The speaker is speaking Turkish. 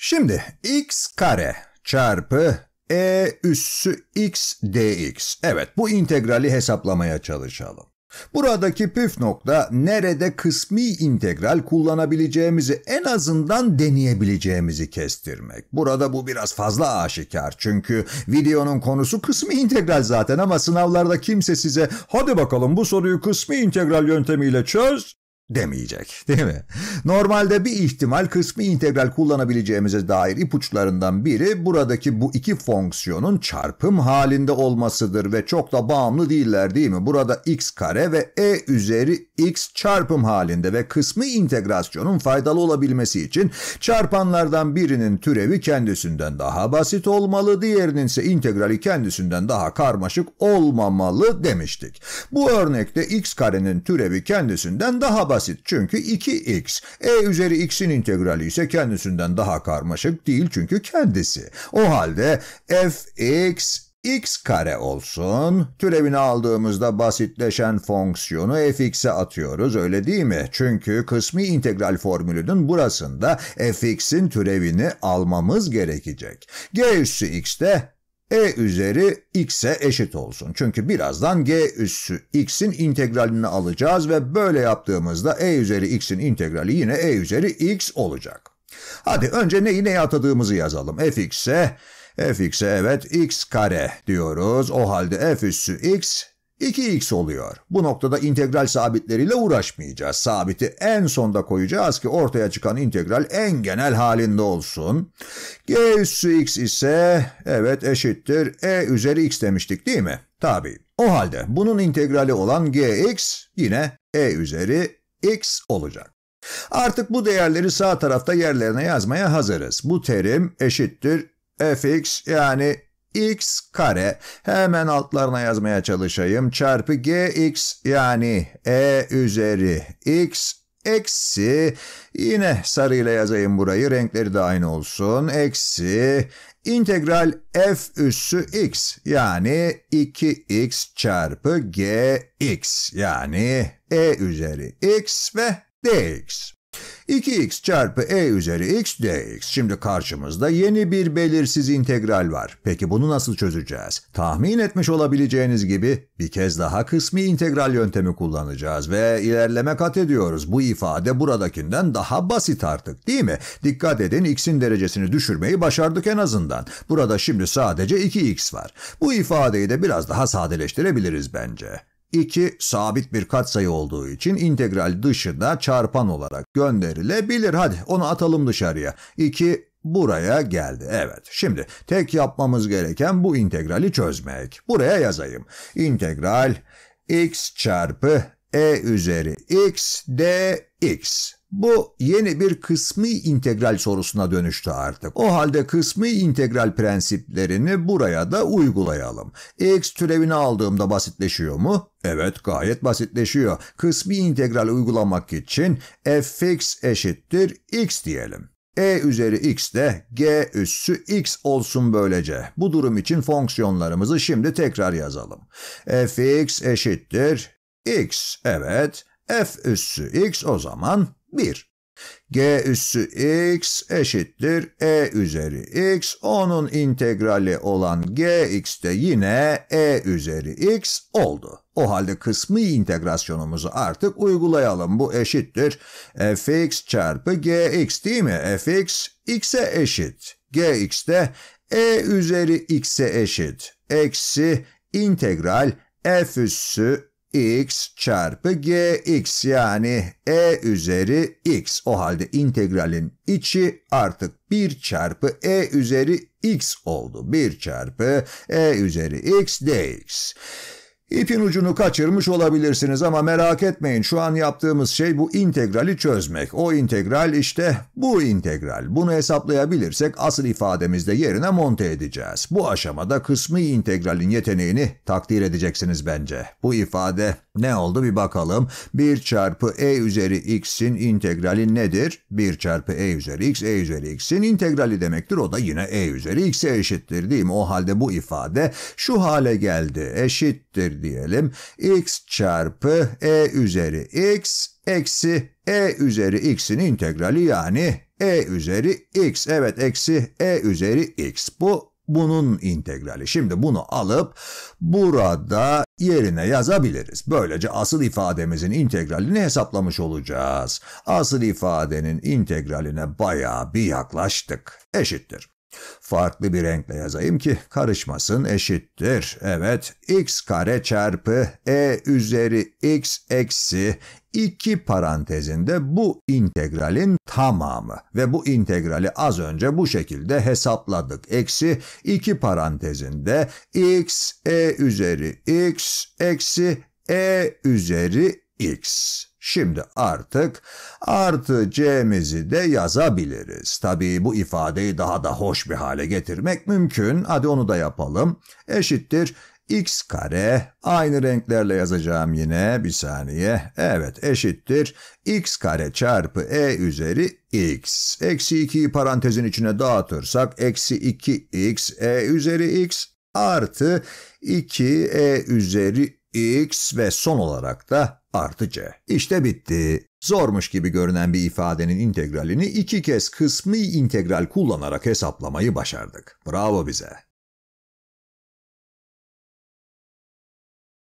Şimdi x kare çarpı e üssü x dx. Evet bu integrali hesaplamaya çalışalım. Buradaki püf nokta nerede kısmi integral kullanabileceğimizi en azından deneyebileceğimizi kestirmek. Burada bu biraz fazla aşikar çünkü videonun konusu kısmi integral zaten ama sınavlarda kimse size hadi bakalım bu soruyu kısmi integral yöntemiyle çöz demeyecek değil mi? Normalde bir ihtimal kısmi integral kullanabileceğimize dair ipuçlarından biri buradaki bu iki fonksiyonun çarpım halinde olmasıdır ve çok da bağımlı değiller değil mi? Burada x kare ve e üzeri x çarpım halinde ve kısmi integrasyonun faydalı olabilmesi için çarpanlardan birinin türevi kendisinden daha basit olmalı, diğerinin ise integrali kendisinden daha karmaşık olmamalı demiştik. Bu örnekte x karenin türevi kendisinden daha basit çünkü 2x. e üzeri x'in integrali ise kendisinden daha karmaşık değil çünkü kendisi. O halde f x x kare olsun. Türevini aldığımızda basitleşen fonksiyonu fx'e atıyoruz öyle değil mi? Çünkü kısmi integral formülünün burasında fx'in türevini almamız gerekecek. g üssü x de e üzeri x'e eşit olsun. Çünkü birazdan g üssü x'in integralini alacağız ve böyle yaptığımızda e üzeri x'in integrali yine e üzeri x olacak. Hadi önce neyi neye atadığımızı yazalım. fx'e fx'e evet x kare diyoruz. O halde f üssü x 2x oluyor. Bu noktada integral sabitleriyle uğraşmayacağız. Sabiti en sonda koyacağız ki ortaya çıkan integral en genel halinde olsun. g üssü x ise evet eşittir e üzeri x demiştik değil mi? Tabii. O halde bunun integrali olan gx yine e üzeri x olacak. Artık bu değerleri sağ tarafta yerlerine yazmaya hazırız. Bu terim eşittir fx yani x kare hemen altlarına yazmaya çalışayım çarpı gx yani e üzeri x eksi yine sarıyla yazayım burayı renkleri de aynı olsun eksi integral f üssü x yani 2x çarpı gx yani e üzeri x ve dx. 2x çarpı e üzeri x dx. Şimdi karşımızda yeni bir belirsiz integral var. Peki bunu nasıl çözeceğiz? Tahmin etmiş olabileceğiniz gibi bir kez daha kısmi integral yöntemi kullanacağız ve ilerleme kat ediyoruz. Bu ifade buradakinden daha basit artık değil mi? Dikkat edin x'in derecesini düşürmeyi başardık en azından. Burada şimdi sadece 2x var. Bu ifadeyi de biraz daha sadeleştirebiliriz bence. 2 sabit bir katsayı olduğu için integral dışına çarpan olarak gönderilebilir. Hadi onu atalım dışarıya. 2 buraya geldi. Evet şimdi tek yapmamız gereken bu integrali çözmek. Buraya yazayım. İntegral x çarpı e üzeri x dx. Bu yeni bir kısmi integral sorusuna dönüştü artık. O halde kısmi integral prensiplerini buraya da uygulayalım. x türevini aldığımda basitleşiyor mu? Evet gayet basitleşiyor. Kısmi integral uygulamak için fx eşittir x diyelim. E üzeri x de g üssü x olsun böylece. Bu durum için fonksiyonlarımızı şimdi tekrar yazalım. fx eşittir x. Evet f üssü x o zaman 1. g üssü x eşittir e üzeri x. Onun integrali olan gx de yine e üzeri x oldu. O halde kısmi integrasyonumuzu artık uygulayalım. Bu eşittir fx çarpı gx değil mi? fx x'e eşit. gx de e üzeri x'e eşit. Eksi integral f üssü x çarpı gx yani e üzeri x. O halde integralin içi artık 1 çarpı e üzeri x oldu. 1 çarpı e üzeri x dx. İpin ucunu kaçırmış olabilirsiniz ama merak etmeyin şu an yaptığımız şey bu integrali çözmek. O integral işte bu integral. Bunu hesaplayabilirsek asıl ifademizde yerine monte edeceğiz. Bu aşamada kısmi integralin yeteneğini takdir edeceksiniz bence. Bu ifade ne oldu bir bakalım. 1 çarpı e üzeri x'in integrali nedir? 1 çarpı e üzeri x, e üzeri x'in integrali demektir. O da yine e üzeri x'e eşittir değil mi? O halde bu ifade şu hale geldi. Eşittir diyelim. x çarpı e üzeri x eksi e üzeri x'in integrali yani e üzeri x. Evet eksi e üzeri x. Bu bunun integrali. Şimdi bunu alıp burada yerine yazabiliriz. Böylece asıl ifademizin integralini hesaplamış olacağız. Asıl ifadenin integraline bayağı bir yaklaştık. Eşittir. Farklı bir renkle yazayım ki karışmasın eşittir. Evet x kare çarpı e üzeri x eksi 2 parantezinde bu integralin tamamı ve bu integrali az önce bu şekilde hesapladık. Eksi 2 parantezinde x e üzeri x eksi e üzeri x. Şimdi artık artı c'mizi de yazabiliriz. Tabii bu ifadeyi daha da hoş bir hale getirmek mümkün. Hadi onu da yapalım. Eşittir x kare aynı renklerle yazacağım yine bir saniye. Evet eşittir x kare çarpı e üzeri x. Eksi 2'yi parantezin içine dağıtırsak eksi 2x e üzeri x artı 2e üzeri x ve son olarak da artı c. İşte bitti. Zormuş gibi görünen bir ifadenin integralini iki kez kısmi integral kullanarak hesaplamayı başardık. Bravo bize.